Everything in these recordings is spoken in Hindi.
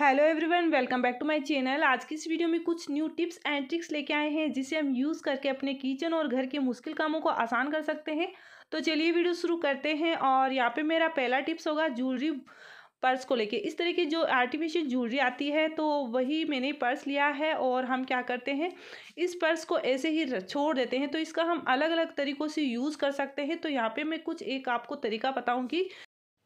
hello everyone welcome back to my channel आज की इस वीडियो में कुछ न्यू टिप्स एंड ट्रिक्स लेके आए हैं जिसे हम यूज़ करके अपने किचन और घर के मुश्किल कामों को आसान कर सकते हैं तो चलिए वीडियो शुरू करते हैं और यहाँ पे मेरा पहला टिप्स होगा ज्वेलरी पर्स को लेके इस तरह की जो आर्टिफिशियल ज्वेलरी आती है तो वही मैंने पर्स लिया है और हम क्या करते हैं इस पर्स को ऐसे ही छोड़ देते हैं तो इसका हम अलग अलग तरीक़ों से यूज़ कर सकते हैं तो यहाँ पर मैं कुछ एक आपको तरीका बताऊँगी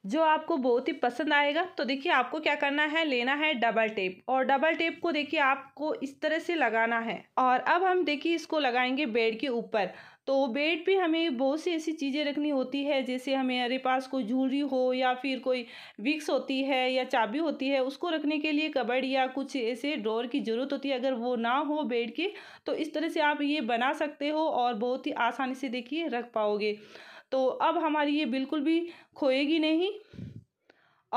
जो आपको बहुत ही पसंद आएगा तो देखिए आपको क्या करना है लेना है डबल टेप और डबल टेप को देखिए आपको इस तरह से लगाना है और अब हम देखिए इसको लगाएंगे बेड के ऊपर तो बेड पे हमें बहुत सी ऐसी चीज़ें रखनी होती है जैसे हमारे पास कोई झूलरी हो या फिर कोई विक्स होती है या चाबी होती है उसको रखने के लिए कबड़ या कुछ ऐसे ड्रॉर की ज़रूरत होती है अगर वो ना हो बेड के तो इस तरह से आप ये बना सकते हो और बहुत ही आसानी से देखिए रख पाओगे तो अब हमारी ये बिल्कुल भी खोएगी नहीं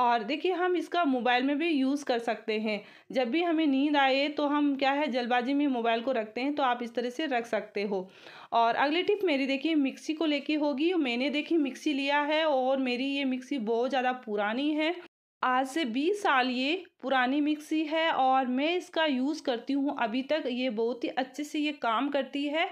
और देखिए हम इसका मोबाइल में भी यूज़ कर सकते हैं जब भी हमें नींद आए तो हम क्या है जल्दबाजी में मोबाइल को रखते हैं तो आप इस तरह से रख सकते हो और अगली टिप मेरी देखिए मिक्सी को लेके होगी मैंने देखी मिक्सी लिया है और मेरी ये मिक्सी बहुत ज़्यादा पुरानी है आज से बीस साल ये पुरानी मिक्सी है और मैं इसका यूज़ करती हूँ अभी तक ये बहुत ही अच्छे से ये काम करती है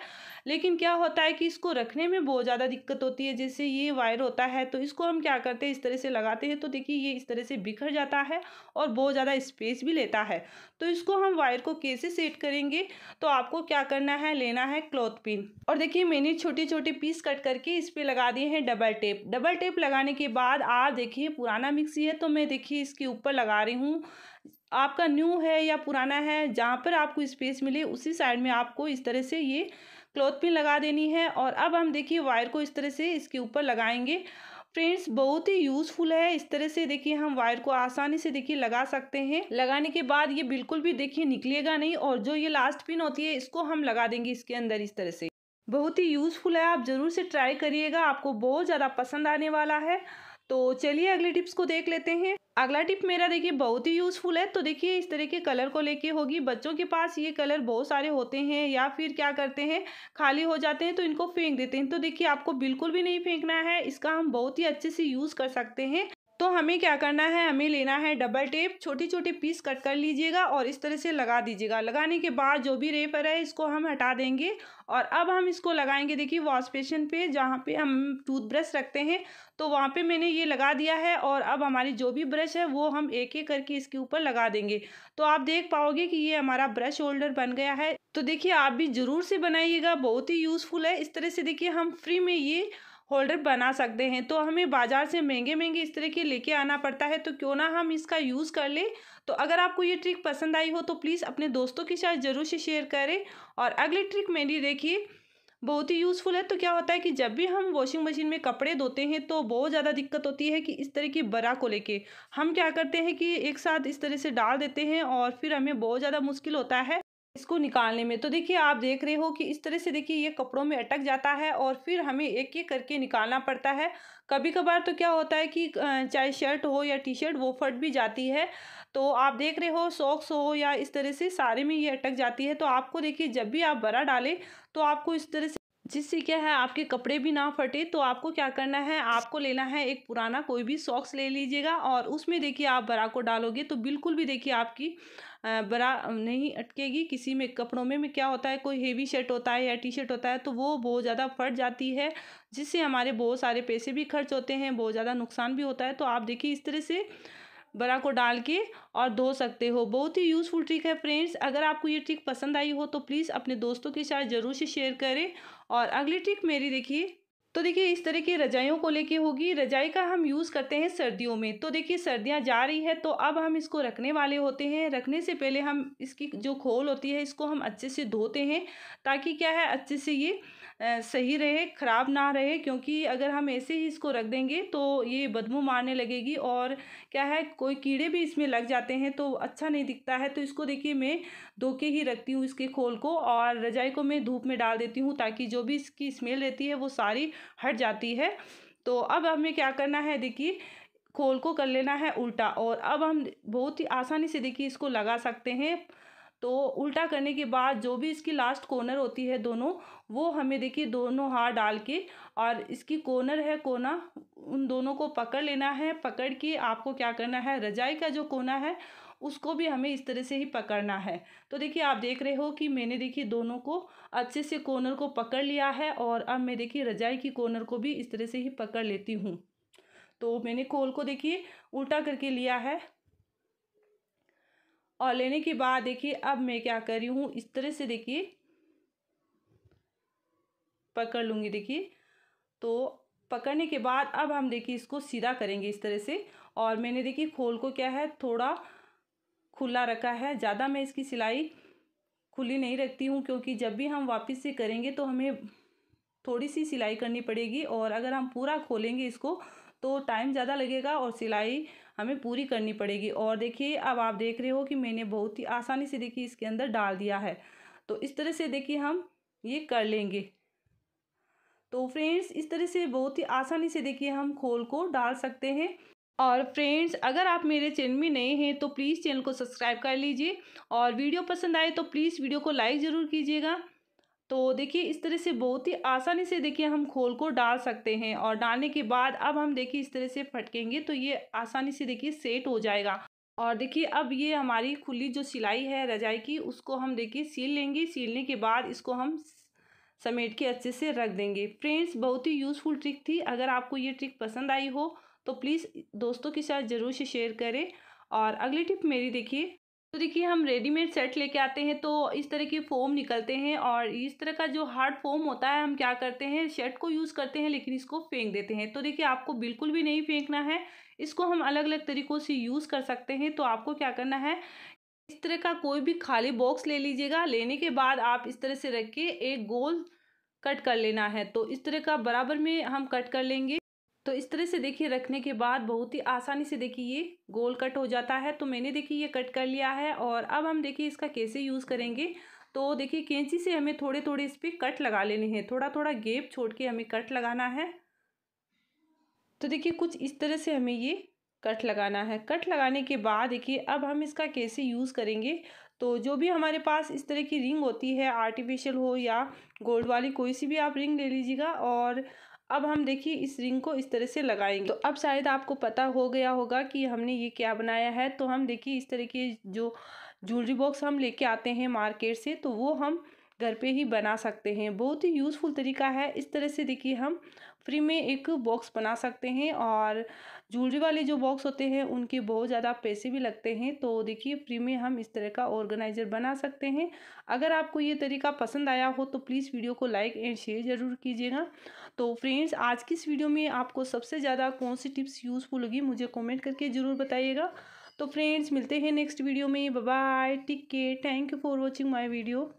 लेकिन क्या होता है कि इसको रखने में बहुत ज़्यादा दिक्कत होती है जैसे ये वायर होता है तो इसको हम क्या करते हैं इस तरह से लगाते हैं तो देखिए ये इस तरह से बिखर जाता है और बहुत ज़्यादा स्पेस भी लेता है तो इसको हम वायर को कैसे सेट करेंगे तो आपको क्या करना है लेना है क्लॉथ पिन और देखिए मैंने छोटे छोटे पीस कट करके इस पर लगा दिए हैं डबल टेप डबल टेप लगाने के बाद आप देखिए पुराना मिक्सी है तो मैं देखिए इसके ऊपर लगा रही हूँ आपका न्यू है या पुराना है जहाँ पर आपको स्पेस मिले उसी साइड में आपको इस तरह से ये क्लॉथ पिन लगा देनी है और अब हम देखिए वायर को इस तरह से इसके ऊपर लगाएंगे फ्रेंड्स बहुत ही यूज़फुल है इस तरह से देखिए हम वायर को आसानी से देखिए लगा सकते हैं लगाने के बाद ये बिल्कुल भी देखिए निकलेगा नहीं और जो ये लास्ट पिन होती है इसको हम लगा देंगे इसके अंदर इस तरह से बहुत ही यूज़फुल है आप ज़रूर से ट्राई करिएगा आपको बहुत ज़्यादा पसंद आने वाला है तो चलिए अगले टिप्स को देख लेते हैं अगला टिप मेरा देखिए बहुत ही यूज़फुल है तो देखिए इस तरह के कलर को लेके होगी बच्चों के पास ये कलर बहुत सारे होते हैं या फिर क्या करते हैं खाली हो जाते हैं तो इनको फेंक देते हैं तो देखिए आपको बिल्कुल भी नहीं फेंकना है इसका हम बहुत ही अच्छे से यूज़ कर सकते हैं तो हमें क्या करना है हमें लेना है डबल टेप छोटे छोटे पीस कट कर लीजिएगा और इस तरह से लगा दीजिएगा लगाने के बाद जो भी रेपर है इसको हम हटा देंगे और अब हम इसको लगाएंगे देखिए वॉश बेसिन पे जहाँ पे हम टूथब्रश रखते हैं तो वहाँ पे मैंने ये लगा दिया है और अब हमारी जो भी ब्रश है वो हम एक एक करके इसके ऊपर लगा देंगे तो आप देख पाओगे कि ये हमारा ब्रश होल्डर बन गया है तो देखिए आप भी ज़रूर से बनाइएगा बहुत ही यूज़फुल है इस तरह से देखिए हम फ्री में ये होल्डर बना सकते हैं तो हमें बाज़ार से महंगे महंगे इस तरह के लेके आना पड़ता है तो क्यों ना हम इसका यूज़ कर लें तो अगर आपको ये ट्रिक पसंद आई हो तो प्लीज़ अपने दोस्तों के साथ ज़रूर से शेयर करें और अगली ट्रिक मेरी देखिए बहुत ही यूज़फुल है तो क्या होता है कि जब भी हम वॉशिंग मशीन में कपड़े धोते हैं तो बहुत ज़्यादा दिक्कत होती है कि इस तरह की बरा को लेके हम क्या करते हैं कि एक साथ इस तरह से डाल देते हैं और फिर हमें बहुत ज़्यादा मुश्किल होता है इसको निकालने में तो देखिए आप देख रहे हो कि इस तरह से देखिए ये कपड़ों में अटक जाता है और फिर हमें एक एक करके निकालना पड़ता है कभी कभार तो क्या होता है कि चाहे शर्ट हो या टी शर्ट वो फट भी जाती है तो आप देख रहे हो सॉक्स हो या इस तरह से सारे में ये अटक जाती है तो आपको देखिए जब भी आप बड़ा डालें तो आपको इस तरह से जिससे क्या है आपके कपड़े भी ना फटे तो आपको क्या करना है आपको लेना है एक पुराना कोई भी सॉक्स ले लीजिएगा और उसमें देखिए आप बड़ा को डालोगे तो बिल्कुल भी देखिए आपकी बरा नहीं अटकेगी किसी में कपड़ों में, में क्या होता है कोई हेवी शर्ट होता है या टी शर्ट होता है तो वो बहुत ज़्यादा फट जाती है जिससे हमारे बहुत सारे पैसे भी खर्च होते हैं बहुत ज़्यादा नुकसान भी होता है तो आप देखिए इस तरह से बरा को डाल के और धो सकते हो बहुत ही यूज़फुल ट्रिक है फ्रेंड्स अगर आपको ये ट्रिक पसंद आई हो तो प्लीज़ अपने दोस्तों के साथ ज़रूर से शेयर करें और अगली ट्रिक मेरी देखिए तो देखिए इस तरह की रजाइयों को लेके होगी रजाई का हम यूज़ करते हैं सर्दियों में तो देखिए सर्दियाँ जा रही है तो अब हम इसको रखने वाले होते हैं रखने से पहले हम इसकी जो खोल होती है इसको हम अच्छे से धोते हैं ताकि क्या है अच्छे से ये सही रहे ख़राब ना रहे क्योंकि अगर हम ऐसे ही इसको रख देंगे तो ये बदबू मारने लगेगी और क्या है कोई कीड़े भी इसमें लग जाते हैं तो अच्छा नहीं दिखता है तो इसको देखिए मैं धो के ही रखती हूँ इसके खोल को और रजाई को मैं धूप में डाल देती हूँ ताकि जो भी इसकी स्मेल रहती है वो सारी हट जाती है तो अब हमें क्या करना है देखिए खोल को कर लेना है उल्टा और अब हम बहुत ही आसानी से देखिए इसको लगा सकते हैं तो उल्टा करने के बाद जो भी इसकी लास्ट कॉर्नर होती है दोनों वो हमें देखिए दोनों हाथ डाल के और इसकी कॉर्नर है कोना उन दोनों को पकड़ लेना है पकड़ के आपको क्या करना है रजाई का जो कोना है उसको भी हमें इस तरह से ही पकड़ना है तो देखिए आप देख रहे हो कि मैंने देखिए दोनों को अच्छे से कॉर्नर को पकड़ लिया है और अब मैं देखिए रजाई की कॉर्नर को भी इस तरह से ही पकड़ लेती हूँ तो मैंने कोल को देखिए उल्टा करके लिया है और लेने के बाद देखिए अब मैं क्या कर रही हूँ इस तरह से देखिए पकड़ लूँगी देखिए तो पकड़ने के बाद अब हम देखिए इसको सीधा करेंगे इस तरह से और मैंने देखिए खोल को क्या है थोड़ा खुला रखा है ज़्यादा मैं इसकी सिलाई खुली नहीं रखती हूँ क्योंकि जब भी हम वापस से करेंगे तो हमें थोड़ी सी सिलाई करनी पड़ेगी और अगर हम पूरा खोलेंगे इसको तो टाइम ज़्यादा लगेगा और सिलाई हमें पूरी करनी पड़ेगी और देखिए अब आप देख रहे हो कि मैंने बहुत ही आसानी से देखिए इसके अंदर डाल दिया है तो इस तरह से देखिए हम ये कर लेंगे तो फ्रेंड्स इस तरह से बहुत ही आसानी से देखिए हम खोल को डाल सकते हैं और फ्रेंड्स अगर आप मेरे चैनल में नए हैं तो प्लीज़ चैनल को सब्सक्राइब कर लीजिए और वीडियो पसंद आए तो प्लीज़ वीडियो को लाइक ज़रूर कीजिएगा तो देखिए इस तरह से बहुत ही आसानी से देखिए हम खोल को डाल सकते हैं और डालने के बाद अब हम देखिए इस तरह से फटकेंगे तो ये आसानी से देखिए सेट हो जाएगा और देखिए अब ये हमारी खुली जो सिलाई है रजाई की उसको हम देखिए सील लेंगे सीलने के बाद इसको हम समेट के अच्छे से रख देंगे फ्रेंड्स बहुत ही यूज़फुल ट्रिक थी अगर आपको ये ट्रिक पसंद आई हो तो प्लीज़ दोस्तों के साथ ज़रूर से शेयर करें और अगली टिप मेरी देखिए तो देखिए हम रेडीमेड सेट लेके आते हैं तो इस तरह के फोम निकलते हैं और इस तरह का जो हार्ड फोम होता है हम क्या करते हैं शर्ट को यूज़ करते हैं लेकिन इसको फेंक देते हैं तो देखिए आपको बिल्कुल भी नहीं फेंकना है इसको हम अलग अलग तरीक़ों से यूज़ कर सकते हैं तो आपको क्या करना है इस तरह का कोई भी खाली बॉक्स ले लीजिएगा लेने के बाद आप इस तरह से रख के एक गोल कट कर लेना है तो इस तरह का बराबर में हम कट कर लेंगे तो इस तरह से देखिए रखने के बाद बहुत ही आसानी से देखिए ये गोल कट हो जाता है तो मैंने देखिए ये कट कर लिया है और अब हम देखिए इसका कैसे यूज़ करेंगे तो देखिए कैंची से हमें थोड़े थोड़े इस पर कट लगा लेने हैं थोड़ा थोड़ा गेप छोड़ के हमें कट लगाना है तो देखिए कुछ इस तरह से हमें ये कट लगाना है कट लगाने के बाद देखिए अब हम इसका कैसे यूज़ करेंगे तो जो भी हमारे पास इस तरह की रिंग होती है आर्टिफिशियल हो या गोल्ड वाली कोई सी भी आप रिंग ले लीजिएगा और अब हम देखिए इस रिंग को इस तरह से लगाएंगे तो अब शायद आपको पता हो गया होगा कि हमने ये क्या बनाया है तो हम देखिए इस तरह के जो ज्वेलरी बॉक्स हम लेके आते हैं मार्केट से तो वो हम घर पे ही बना सकते हैं बहुत ही यूज़फुल तरीका है इस तरह से देखिए हम फ्री में एक बॉक्स बना सकते हैं और ज्वेलरी वाले जो बॉक्स होते हैं उनके बहुत ज़्यादा पैसे भी लगते हैं तो देखिए फ्री में हम इस तरह का ऑर्गेनाइज़र बना सकते हैं अगर आपको ये तरीका पसंद आया हो तो प्लीज़ वीडियो को लाइक एंड शेयर ज़रूर कीजिएगा तो फ्रेंड्स आज की इस वीडियो में आपको सबसे ज़्यादा कौन सी टिप्स यूज़फुल होगी मुझे कॉमेंट करके ज़रूर बताइएगा तो फ्रेंड्स मिलते हैं नेक्स्ट वीडियो में bye take care thank you for watching my video